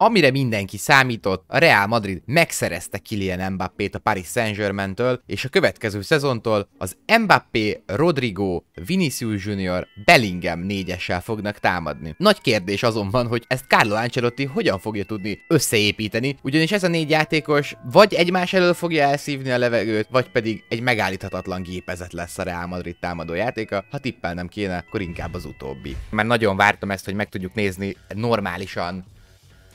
Amire mindenki számított, a Real Madrid megszerezte Kylian Mbappét a Paris Saint-Germain-től, és a következő szezontól az Mbappé, Rodrigo, Vinicius Junior, Bellingham négyessel fognak támadni. Nagy kérdés azonban, hogy ezt Carlo Ancelotti hogyan fogja tudni összeépíteni, ugyanis ez a négy játékos vagy egymás elől fogja elszívni a levegőt, vagy pedig egy megállíthatatlan gépezet lesz a Real Madrid támadó játéka, ha tippelnem kéne, akkor inkább az utóbbi. Már nagyon vártam ezt, hogy meg tudjuk nézni normálisan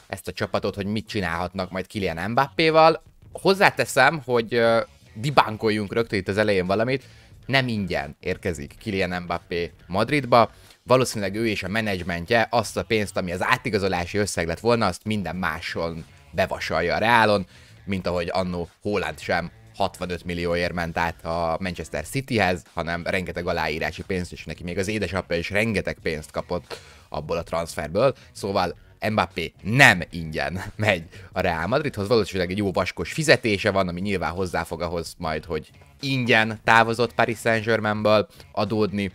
ezt a csapatot, hogy mit csinálhatnak majd Kylian Mbappéval. Hozzáteszem, hogy uh, dibánkoljunk rögtön itt az elején valamit, nem ingyen érkezik Kylian Mbappé Madridba, valószínűleg ő és a menedzsmentje azt a pénzt, ami az átigazolási összeg lett volna, azt minden máson bevasalja a Reálon, mint ahogy annó Holland sem 65 millióért ment át a Manchester Cityhez, hanem rengeteg aláírási pénzt, és neki még az édesapja is rengeteg pénzt kapott abból a transferből, szóval Mbappé nem ingyen megy a Real Madridhoz, valószínűleg egy jó vaskos fizetése van, ami nyilván hozzáfog ahhoz majd, hogy ingyen távozott Paris Saint-Germainből adódni,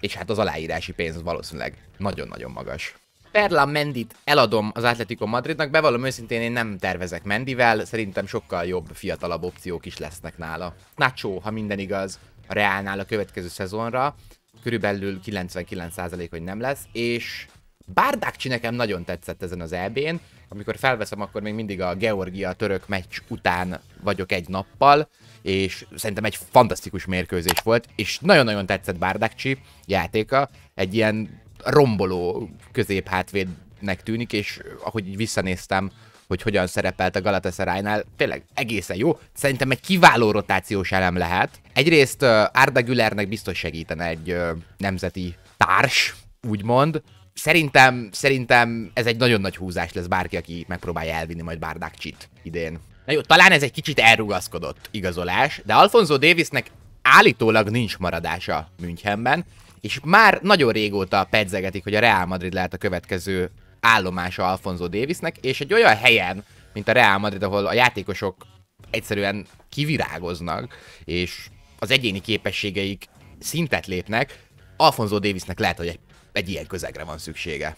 és hát az aláírási pénz valószínűleg nagyon-nagyon magas. Perla Mendit eladom az Atletico Madridnak, bevallom őszintén én nem tervezek Mendivel, szerintem sokkal jobb, fiatalabb opciók is lesznek nála. Nacho, ha minden igaz, a Reálnál a következő szezonra, körülbelül 99% hogy nem lesz, és Bárdákcsi nekem nagyon tetszett ezen az EB-n, amikor felveszem, akkor még mindig a Georgia-török meccs után vagyok egy nappal, és szerintem egy fantasztikus mérkőzés volt, és nagyon-nagyon tetszett Bárdákcsi játéka, egy ilyen romboló középhátvédnek tűnik, és ahogy így visszanéztem, hogy hogyan szerepelt a Galatasaraynál, tényleg egészen jó. Szerintem egy kiváló rotációs elem lehet. Egyrészt Arda Gülernek biztos segítene egy nemzeti társ, úgymond, Szerintem, szerintem ez egy nagyon nagy húzás lesz bárki, aki megpróbálja elvinni majd Bárdák csit idén. Na jó, talán ez egy kicsit elrugaszkodott igazolás, de Alfonso Davisnek állítólag nincs maradása Münchenben, és már nagyon régóta pedzegetik, hogy a Real Madrid lehet a következő állomása Alfonso Davisnek, és egy olyan helyen, mint a Real Madrid, ahol a játékosok egyszerűen kivirágoznak, és az egyéni képességeik szintet lépnek, Alfonso Davisnek lehet, hogy egy egy ilyen közegre van szüksége.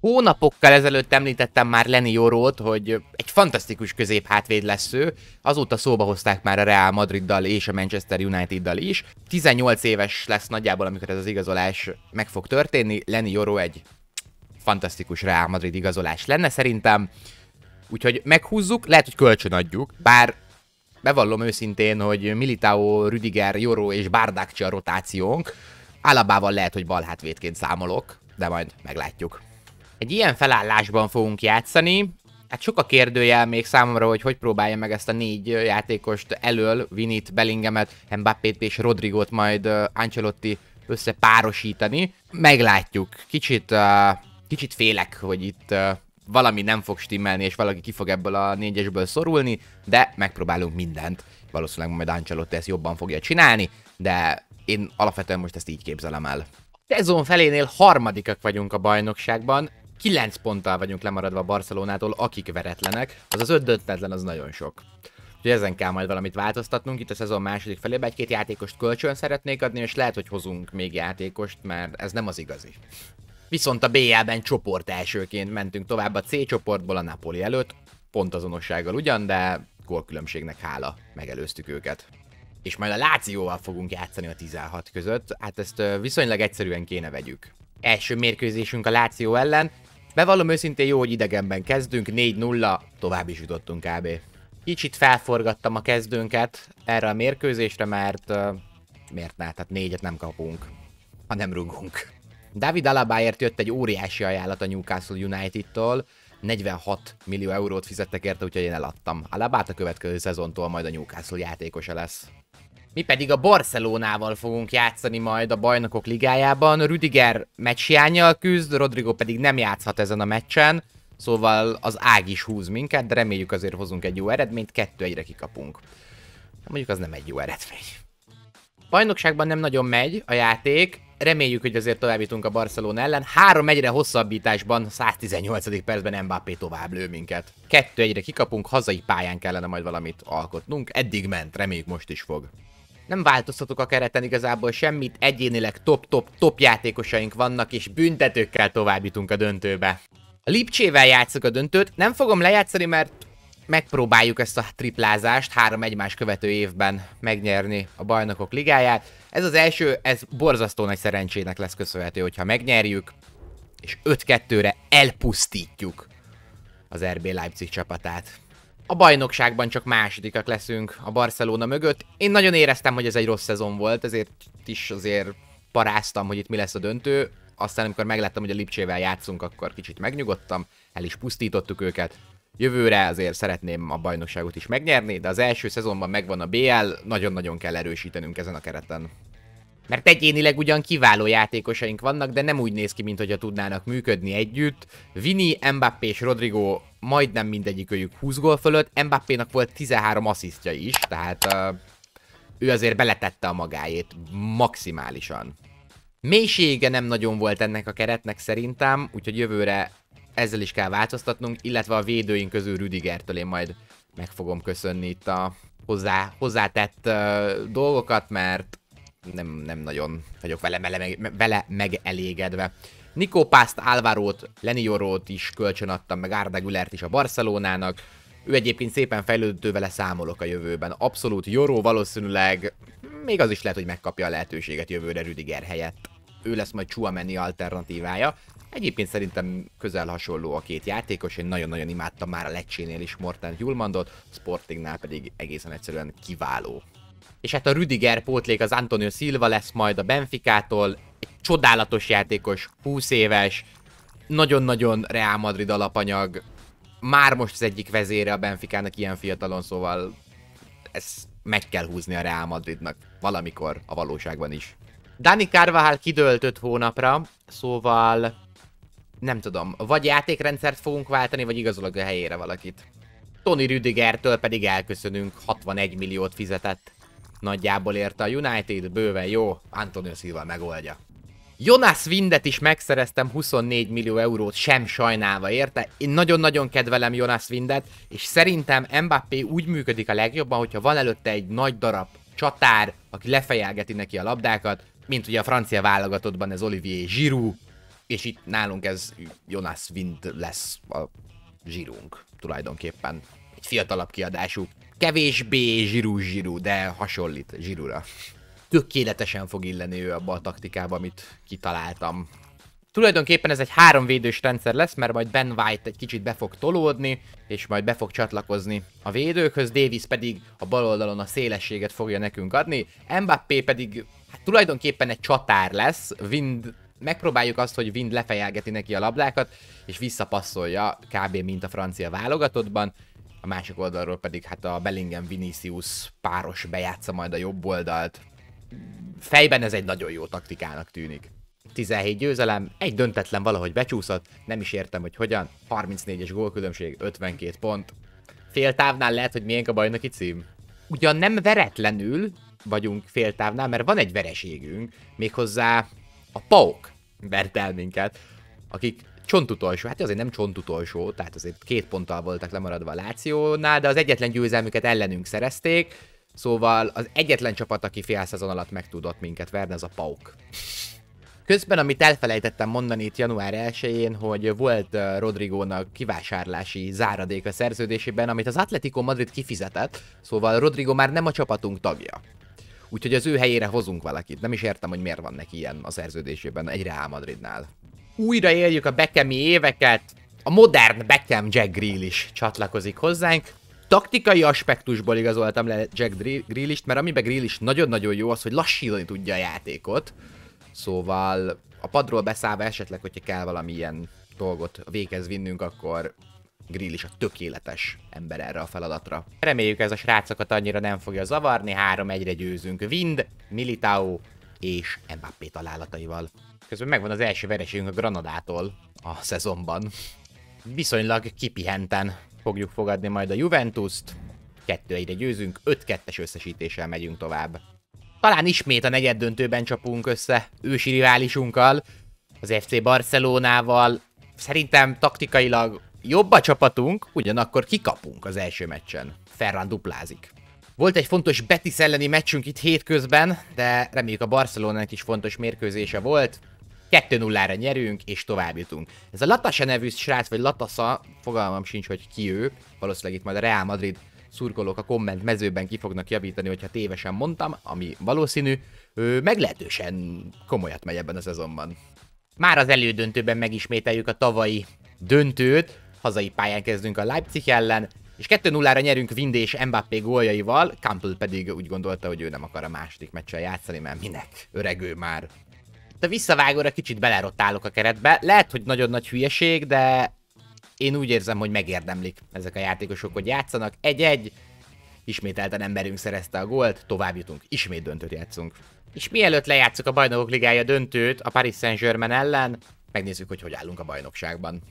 Hónapokkal ezelőtt említettem már Lenny Jorót, hogy egy fantasztikus középhátvéd lesz ő. Azóta szóba hozták már a Real Madriddal és a Manchester Uniteddal is. 18 éves lesz nagyjából, amikor ez az igazolás meg fog történni. Lenny Joró egy fantasztikus Real Madrid igazolás lenne szerintem. Úgyhogy meghúzzuk, lehet, hogy kölcsön adjuk, bár bevallom őszintén, hogy Militao, Rüdiger, Joró és Bardakcsi a rotációnk, Alabával lehet, hogy balhátvédként számolok, de majd meglátjuk. Egy ilyen felállásban fogunk játszani. Hát sok a kérdőjel még számomra, hogy hogy próbálja meg ezt a négy játékost elől, Vinit, Bellingemet, Mbappét és Rodrigót majd Ancelotti összepárosítani. Meglátjuk. Kicsit, uh, kicsit félek, hogy itt uh, valami nem fog stimmelni, és valaki ki fog ebből a négyesből szorulni, de megpróbálunk mindent. Valószínűleg majd Ancelotti ezt jobban fogja csinálni de én alapvetően most ezt így képzelem el. Tezón felénél harmadikak vagyunk a bajnokságban, 9 ponttal vagyunk lemaradva Barcelonától, akik veretlenek, az az öt döntetlen az nagyon sok. Úgyhogy ezen kell majd valamit változtatnunk, itt a szezon második felében egy-két játékost kölcsön szeretnék adni, és lehet, hogy hozunk még játékost, mert ez nem az igazi. Viszont a BL-ben csoport elsőként mentünk tovább a C csoportból a Napoli előtt, pont azonossággal ugyan, de gólkülönbségnek hála megelőztük őket és majd a Lációval fogunk játszani a 16 között, hát ezt viszonylag egyszerűen kéne vegyük. Első mérkőzésünk a Láció ellen, bevallom őszintén jó, hogy idegenben kezdünk, 4-0, tovább is jutottunk kb. Kicsit felforgattam a kezdőnket erre a mérkőzésre, mert miért ne, tehát négyet nem kapunk, ha nem rugunk. David Alabaért jött egy óriási ajánlat a Newcastle United-tól, 46 millió eurót fizettek érte, úgyhogy én eladtam. Alabát a következő szezontól majd a Newcastle játékosa lesz. Mi pedig a Barcelonával fogunk játszani majd a Bajnokok Ligájában. Rüdiger meccsiányjal küzd, Rodrigo pedig nem játszhat ezen a meccsen. Szóval az ág is húz minket, de reméljük azért hozunk egy jó eredményt, kettő egyre kikapunk. Mondjuk az nem egy jó eredmény. Bajnokságban nem nagyon megy a játék, reméljük, hogy azért továbbítunk a Barcelona ellen. Három egyre hosszabbításban, 118. percben Mbappé tovább lő minket. Kettő egyre kikapunk, hazai pályán kellene majd valamit alkotnunk. Eddig ment, reméljük most is fog nem változtatok a kereten igazából semmit, egyénileg top-top-top játékosaink vannak, és büntetőkkel továbbítunk a döntőbe. A Lipcsével játszok a döntőt, nem fogom lejátszani, mert megpróbáljuk ezt a triplázást három egymás követő évben megnyerni a bajnokok ligáját. Ez az első, ez borzasztó nagy szerencsének lesz köszönhető, hogyha megnyerjük, és 5-2-re elpusztítjuk az RB Leipzig csapatát a bajnokságban csak másodikak leszünk a Barcelona mögött. Én nagyon éreztem, hogy ez egy rossz szezon volt, ezért is azért paráztam, hogy itt mi lesz a döntő. Aztán amikor megláttam, hogy a Lipcsével játszunk, akkor kicsit megnyugodtam, el is pusztítottuk őket. Jövőre azért szeretném a bajnokságot is megnyerni, de az első szezonban megvan a BL, nagyon-nagyon kell erősítenünk ezen a kereten. Mert egyénileg ugyan kiváló játékosaink vannak, de nem úgy néz ki, mintha tudnának működni együtt. Vini, Mbappé és Rodrigo majdnem mindegyikőjük 20 gól fölött, Mbappénak volt 13 asszisztja is, tehát uh, ő azért beletette a magáét maximálisan. Mélysége nem nagyon volt ennek a keretnek szerintem, úgyhogy jövőre ezzel is kell változtatnunk, illetve a védőink közül Rüdigertől én majd meg fogom köszönni itt a hozzá, hozzátett uh, dolgokat, mert nem, nem nagyon vagyok vele, vele, vele megelégedve. Nikó Pászt, Álvarót, Jorót is kölcsönadtam, meg Arda Gülert is a Barcelonának. Ő egyébként szépen fejlődő vele számolok a jövőben. Abszolút Joró valószínűleg, még az is lehet, hogy megkapja a lehetőséget jövőre Rüdiger helyett. Ő lesz majd Chuameni alternatívája. Egyébként szerintem közel hasonló a két játékos, én nagyon-nagyon imádtam már a Lecsénél is Morten julmandot, Sportingnál pedig egészen egyszerűen kiváló és hát a Rüdiger pótlék az Antonio Silva lesz majd a Benficától, egy csodálatos játékos, 20 éves, nagyon-nagyon Real Madrid alapanyag, már most az egyik vezére a Benficának ilyen fiatalon, szóval ez meg kell húzni a Real Madridnak valamikor a valóságban is. Dani Carvajal kidőlt 5 hónapra, szóval nem tudom, vagy játékrendszert fogunk váltani, vagy igazolok a helyére valakit. Tony Rüdigertől pedig elköszönünk, 61 milliót fizetett nagyjából érte a United, bőven jó, Antonio Silva megoldja. Jonas Windet is megszereztem 24 millió eurót, sem sajnálva, érte? Én nagyon-nagyon kedvelem Jonas Windet, és szerintem Mbappé úgy működik a legjobban, hogyha van előtte egy nagy darab csatár, aki lefejelgeti neki a labdákat, mint ugye a francia válogatottban ez Olivier Giroud, és itt nálunk ez Jonas Wind lesz a zsírunk tulajdonképpen. Egy fiatalabb kiadású kevésbé zsirú zsirú, de hasonlít zsirúra. Tökéletesen fog illeni ő abba a taktikába, amit kitaláltam. Tulajdonképpen ez egy védős rendszer lesz, mert majd Ben White egy kicsit be fog tolódni, és majd be fog csatlakozni a védőkhöz, Davis pedig a bal oldalon a szélességet fogja nekünk adni, Mbappé pedig hát tulajdonképpen egy csatár lesz, Wind megpróbáljuk azt, hogy Wind lefejelgeti neki a labdákat, és visszapasszolja, kb. mint a francia válogatottban, a másik oldalról pedig hát a Bellingen Vinicius páros bejátsza majd a jobb oldalt. Fejben ez egy nagyon jó taktikának tűnik. 17 győzelem, egy döntetlen valahogy becsúszott, nem is értem, hogy hogyan, 34-es gólkülönbség, 52 pont. Fél távnál lehet, hogy miénk a bajnoki cím? Ugyan nem veretlenül vagyunk fél távnál, mert van egy vereségünk, méghozzá a Pauk vert el minket, akik csontutolsó, hát azért nem csontutolsó, tehát azért két ponttal voltak lemaradva a Lációnál, de az egyetlen győzelmüket ellenünk szerezték, szóval az egyetlen csapat, aki fél szezon alatt meg tudott minket verni, az a Pauk. Közben, amit elfelejtettem mondani itt január 1-én, hogy volt Rodrigónak kivásárlási záradék a szerződésében, amit az Atletico Madrid kifizetett, szóval Rodrigo már nem a csapatunk tagja. Úgyhogy az ő helyére hozunk valakit. Nem is értem, hogy miért van neki ilyen a szerződésében egy Real Madridnál újra éljük a Bekemi éveket, a modern Beckham Jack Grill is csatlakozik hozzánk. Taktikai aspektusból igazoltam le Jack Grillist, mert amiben Grillist nagyon-nagyon jó az, hogy lassítani tudja a játékot. Szóval a padról beszállva esetleg, hogyha kell valamilyen dolgot véghez vinnünk, akkor Grill is a tökéletes ember erre a feladatra. Reméljük ez a srácokat annyira nem fogja zavarni, három egyre győzünk Wind, Militao és Mbappé találataival. Közben megvan az első vereségünk a Granadától a szezonban. Viszonylag kipihenten fogjuk fogadni majd a juventus t Kettő 1 győzünk, 5-2-es összesítéssel megyünk tovább. Talán ismét a negyed döntőben csapunk össze ősi riválisunkkal, az FC Barcelonával. Szerintem taktikailag jobb a csapatunk, ugyanakkor kikapunk az első meccsen. Ferran duplázik. Volt egy fontos Betis elleni meccsünk itt hétközben, de reméljük a Barcelonának is fontos mérkőzése volt. 2-0-ra nyerünk, és tovább jutunk. Ez a Latasa nevű srác, vagy Latasa, fogalmam sincs, hogy ki ő, valószínűleg itt majd a Real Madrid szurkolók a komment mezőben ki fognak javítani, hogyha tévesen mondtam, ami valószínű, ő meglehetősen komolyat megy ebben a szezonban. Már az elődöntőben megismételjük a tavalyi döntőt, hazai pályán kezdünk a Leipzig ellen, és 2-0-ra nyerünk Vindé és Mbappé góljaival, Campbell pedig úgy gondolta, hogy ő nem akar a második meccsen játszani, mert minek, öregő már a visszavágóra kicsit belerotálok a keretbe. Lehet, hogy nagyon nagy hülyeség, de én úgy érzem, hogy megérdemlik ezek a játékosok, hogy játszanak. Egy-egy, ismételten emberünk szerezte a gólt, tovább jutunk, ismét döntőt játszunk. És mielőtt lejátszuk a Bajnokok Ligája döntőt a Paris Saint-Germain ellen, megnézzük, hogy hogy állunk a bajnokságban.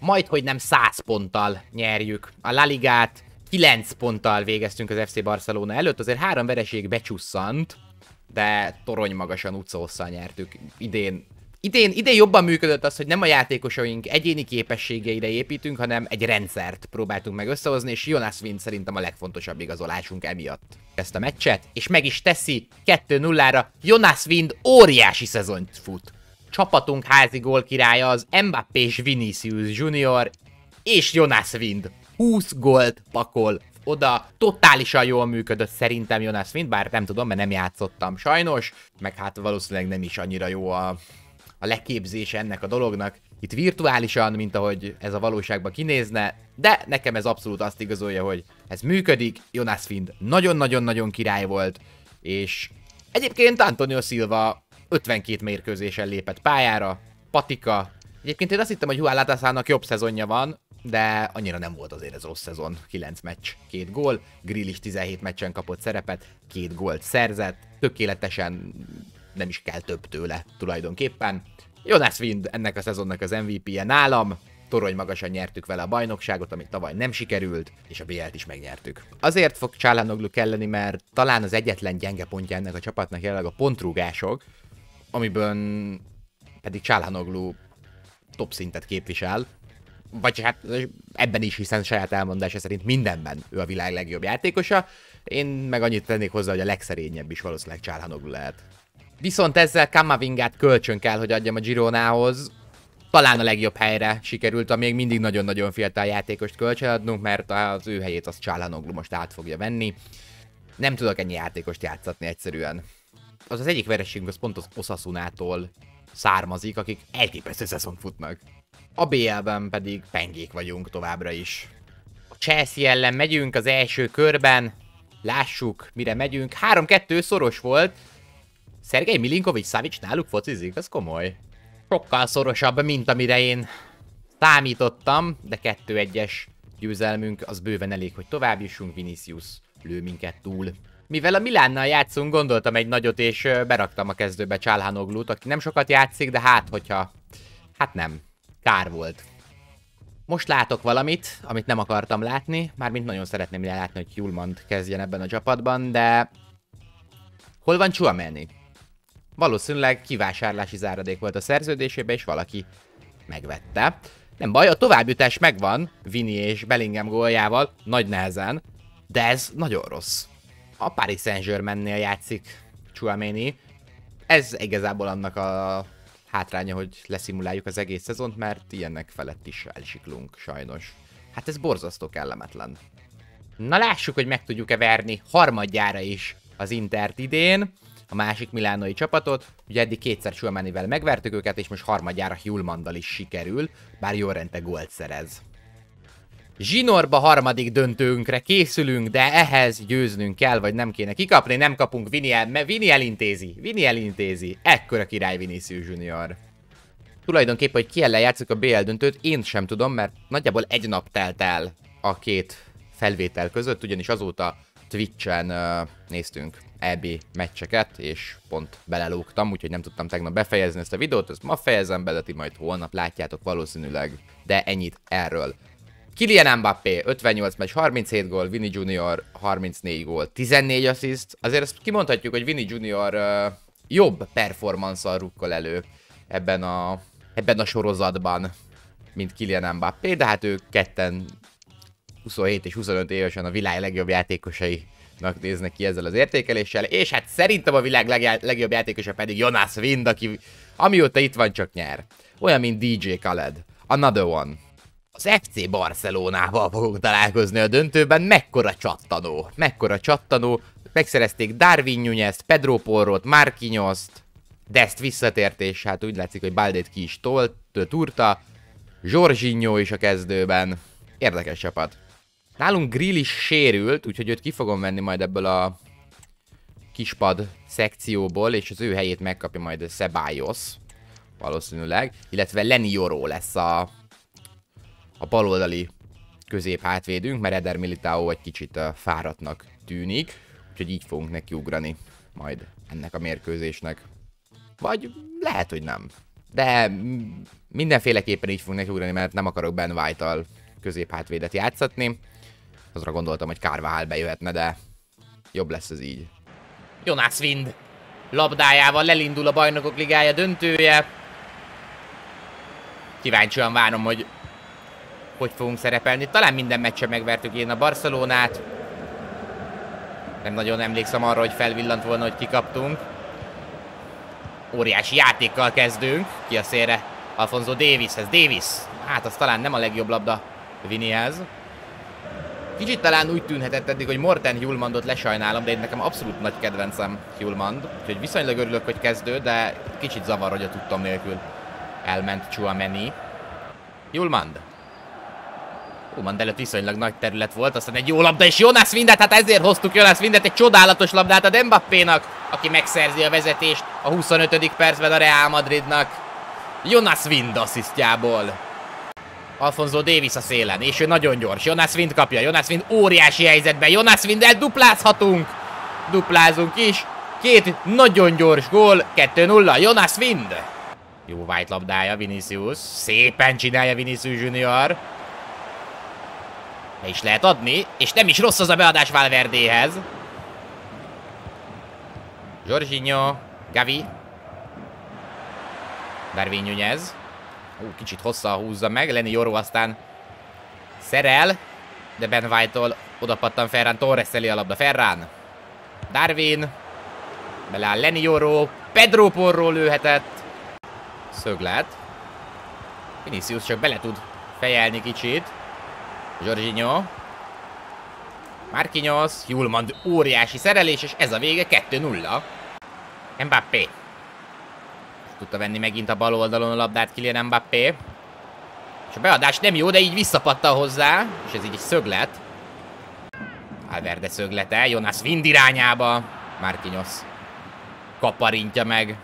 Majd, hogy nem 100 ponttal nyerjük a La Ligát, 9 ponttal végeztünk az FC Barcelona előtt, azért három vereség becsusszant, de torony magasan utcahosszal nyertük idén. Idén, idén jobban működött az, hogy nem a játékosaink egyéni képességeire építünk, hanem egy rendszert próbáltunk meg összehozni, és Jonas Wind szerintem a legfontosabb igazolásunk emiatt ezt a meccset, és meg is teszi 2-0-ra. Jonas Wind óriási szezont fut. Csapatunk házi gól királya az Mbappé és Vinicius Junior, és Jonas Wind 20 gólt pakol oda. Totálisan jól működött szerintem Jonas Wind, bár nem tudom, mert nem játszottam sajnos, meg hát valószínűleg nem is annyira jó a, a leképzés ennek a dolognak. Itt virtuálisan, mint ahogy ez a valóságban kinézne, de nekem ez abszolút azt igazolja, hogy ez működik. Jonas Wind nagyon-nagyon-nagyon király volt, és egyébként Antonio Silva 52 mérkőzésen lépett pályára, patika. Egyébként én azt hittem, hogy Juan Latasának jobb szezonja van, de annyira nem volt azért ez rossz szezon. 9 meccs, 2 gól, Grill is 17 meccsen kapott szerepet, 2 gólt szerzett, tökéletesen nem is kell több tőle tulajdonképpen. Jonas Wind ennek a szezonnak az MVP-je nálam, torony magasan nyertük vele a bajnokságot, amit tavaly nem sikerült, és a BL-t is megnyertük. Azért fog Csálánoglu kelleni, mert talán az egyetlen gyenge pontja ennek a csapatnak jelenleg a pontrúgások, amiben pedig Csálánoglu top szintet képvisel, vagy hát ebben is, hiszen saját elmondása szerint mindenben ő a világ legjobb játékosa, én meg annyit tennék hozzá, hogy a legszerényebb is valószínűleg Csárhanoglu lehet. Viszont ezzel Kamavingát kölcsön kell, hogy adjam a Gironához. Talán a legjobb helyre sikerült, a még mindig nagyon-nagyon fiatal játékost kölcsönadnunk, mert az ő helyét az Csálhanoglu most át fogja venni. Nem tudok ennyi játékost játszatni egyszerűen. Az az egyik vereségünk az pont az Osasunától származik, akik elképesztő szezon futnak. A BL-ben pedig pengék vagyunk továbbra is. A Chelsea ellen megyünk az első körben. Lássuk, mire megyünk. 3-2 szoros volt. Szergei Milinkovics Savic náluk focizik, ez komoly. Sokkal szorosabb, mint amire én számítottam, de 2-1-es győzelmünk az bőven elég, hogy tovább jussunk, Vinicius lő minket túl. Mivel a Milánnal játszunk, gondoltam egy nagyot, és beraktam a kezdőbe Csálhanoglut, aki nem sokat játszik, de hát, hogyha... Hát nem. Kár volt. Most látok valamit, amit nem akartam látni, mármint nagyon szeretném látni, hogy Julmand kezdjen ebben a csapatban, de... Hol van Chuameni? Valószínűleg kivásárlási záradék volt a szerződésében, és valaki megvette. Nem baj, a továbbjutás megvan Vini és Bellingham góljával, nagy nehezen, de ez nagyon rossz. A Paris Saint-Germainnél játszik Chuameni. ez igazából annak a hátránya, hogy leszimuláljuk az egész szezont, mert ilyennek felett is elsiklunk sajnos. Hát ez borzasztó kellemetlen. Na lássuk, hogy meg tudjuk-e verni harmadjára is az Intert idén, a másik milánoi csapatot. Ugye eddig kétszer Sulmanivel megvertük őket, és most harmadjára Hulmandal is sikerül, bár jó rente gólt szerez. Zsinorba harmadik döntőnkre készülünk, de ehhez győznünk kell, vagy nem kéne kikapni, nem kapunk, Vini, el, Vini elintézi, Vini elintézi, ekkora király Vinicius Junior. Tulajdonképpen, hogy ki ellen játszik a BL döntőt, én sem tudom, mert nagyjából egy nap telt el a két felvétel között, ugyanis azóta Twitch-en uh, néztünk EB meccseket, és pont belelógtam, úgyhogy nem tudtam tegnap befejezni ezt a videót, ezt ma fejezem be, de ti majd holnap látjátok valószínűleg, de ennyit erről. Kylian Mbappé 58 meccs, 37 gól, Vini Junior 34 gól, 14 assist. Azért ezt kimondhatjuk, hogy Vini Junior uh, jobb performanszal rukkol elő ebben a, ebben a sorozatban, mint Kylian Mbappé, de hát ők ketten 27 és 25 évesen a világ legjobb játékosai néznek ki ezzel az értékeléssel, és hát szerintem a világ legjobb játékosa pedig Jonas Wind, aki amióta itt van csak nyer. Olyan, mint DJ Khaled. Another one az FC Barcelonával fogunk találkozni a döntőben, mekkora csattanó, mekkora csattanó, megszerezték Darwin nunez Pedro Porrot, marquinhos de ezt visszatért, és hát úgy látszik, hogy Baldét ki is tolt, túrta, Jorginho is a kezdőben, érdekes csapat. Nálunk Grill is sérült, úgyhogy őt ki fogom venni majd ebből a kispad szekcióból, és az ő helyét megkapja majd Sebályos, valószínűleg, illetve Joró lesz a a baloldali közép-hátvédünk, mert Eder Militao egy kicsit fáradtnak tűnik, úgyhogy így fogunk neki ugrani majd ennek a mérkőzésnek. Vagy lehet, hogy nem. De mindenféleképpen így fogunk neki ugrani, mert nem akarok Ben White-tal közép-hátvédet játszatni. Azra gondoltam, hogy Carvajal bejöhetne, de jobb lesz ez így. Jonas Wind labdájával lelindul a bajnokok ligája döntője. Kíváncsian várom, hogy hogy fogunk szerepelni. Talán minden meccsen megvertük én a Barcelonát. Nem nagyon emlékszem arra, hogy felvillant volna, hogy kikaptunk. Óriási játékkal kezdünk. Ki a szélre? Alfonso Davishez. Davis. Hát az talán nem a legjobb labda Vinihez. Kicsit talán úgy tűnhetett eddig, hogy Morten Hulmandot lesajnálom, de én nekem abszolút nagy kedvencem Hulmand. Úgyhogy viszonylag örülök, hogy kezdő, de kicsit zavar, hogy a tudtam nélkül elment meni. Hulmand, Uman előtt viszonylag nagy terület volt, aztán egy jó labda, és Jonas Windet, hát ezért hoztuk Jonas Vindet, egy csodálatos labdát a Mbappénak, aki megszerzi a vezetést a 25. percben a Real Madridnak. Jonas Wind asszisztjából. Alfonso Davis a szélen, és ő nagyon gyors. Jonas Wind kapja, Jonas Wind óriási helyzetben. Jonas Winddel duplázhatunk. Duplázunk is. Két nagyon gyors gól, 2-0, Jonas Wind. Jó White labdája Vinicius, szépen csinálja Vinicius Junior. Le is lehet adni, és nem is rossz az a beadás Valverdéhez. Jorginho, Gavi. Darwin Nunez. Ú, kicsit hosszal húzza meg, Lenny Joró aztán szerel, de Ben White-tól odapattan Ferran Torres a labda. Ferran, Darwin, beleáll Lenny Joró, Pedro Porro lőhetett. Szöglet. Vinicius csak bele tud fejelni kicsit. Jorginho. Marquinhos, Julmand óriási szerelés, és ez a vége 2-0. Mbappé. Tudta venni megint a bal oldalon a labdát Kylian Mbappé. És a beadás nem jó, de így visszapatta hozzá, és ez így egy szöglet. Alverde szöglete, Jonas Wind irányába. Marquinhos kaparintja meg.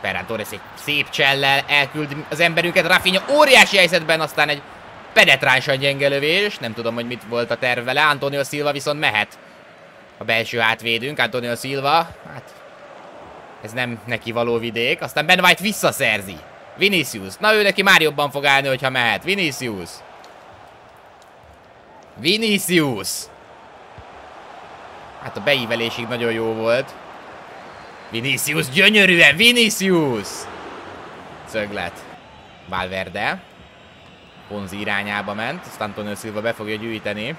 Ferran Torres egy szép csellel elküld az emberünket. Rafinha óriási helyzetben, aztán egy Penetránsan gyenge lövés, nem tudom, hogy mit volt a terv vele. Antonio Silva viszont mehet. A belső átvédünk, Antonio Silva. Hát, ez nem neki való vidék. Aztán Ben White visszaszerzi. Vinicius. Na ő neki már jobban fog állni, hogyha mehet. Vinicius. Vinicius. Hát a beívelésig nagyon jó volt. Vinicius gyönyörűen, Vinicius! Szöglet. Valverde. Ponzi irányába ment. Azt Antonio Silva be fogja gyűjteni.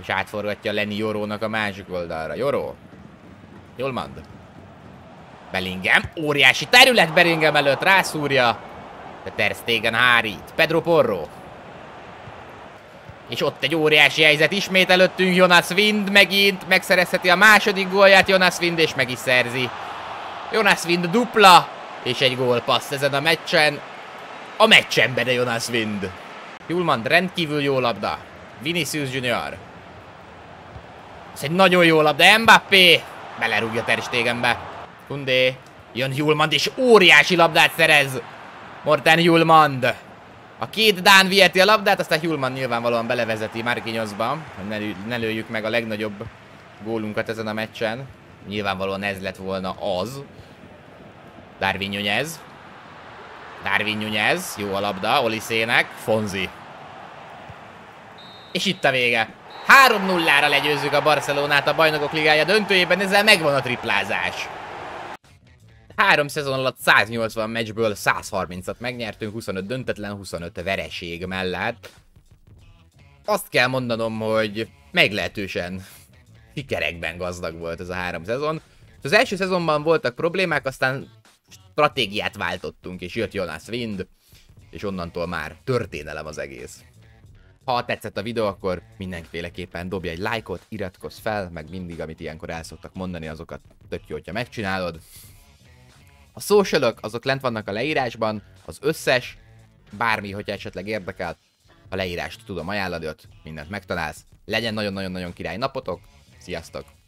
És átforgatja Lenny Jorónak a másik oldalra. Joró? Jól mond? Belingem. Óriási terület Belingem előtt. Rászúrja. De Ter Stegen hárít. Pedro Porro. És ott egy óriási helyzet ismét előttünk, Jonas Wind megint megszerezheti a második gólját Jonas Wind, és meg is szerzi. Jonas Wind dupla, és egy gólpassz ezen a meccsen a meccsembe, de Jonas Wind. Julman, rendkívül jó labda. Vinicius Junior. Ez egy nagyon jó labda, Mbappé! Belerúgja Ter Stegenbe. Kundé. Jön Julmand, és óriási labdát szerez. Morten Julmand. A két Dán vieti a labdát, aztán Julman nyilvánvalóan belevezeti Marquinhosba, hogy ne, ne lőjük meg a legnagyobb gólunkat ezen a meccsen. Nyilvánvalóan ez lett volna az. Darwin ez. Darwin Nunez, jó a labda, Oliszének, Fonzi. És itt a vége. 3-0-ra legyőzzük a Barcelonát a Bajnokok Ligája döntőjében, ezzel megvan a triplázás. Három szezon alatt 180 meccsből 130-at megnyertünk, 25 döntetlen, 25 vereség mellett. Azt kell mondanom, hogy meglehetősen sikerekben gazdag volt ez a három szezon. Az első szezonban voltak problémák, aztán stratégiát váltottunk, és jött Jonas Wind, és onnantól már történelem az egész. Ha tetszett a videó, akkor mindenféleképpen dobj egy lájkot, iratkozz fel, meg mindig, amit ilyenkor el szoktak mondani, azokat tök jó, hogyha megcsinálod. A socialok, azok lent vannak a leírásban, az összes, bármi, hogyha esetleg érdekel, a leírást tudom ajánlani, ott mindent megtalálsz. Legyen nagyon-nagyon-nagyon király napotok, sziasztok!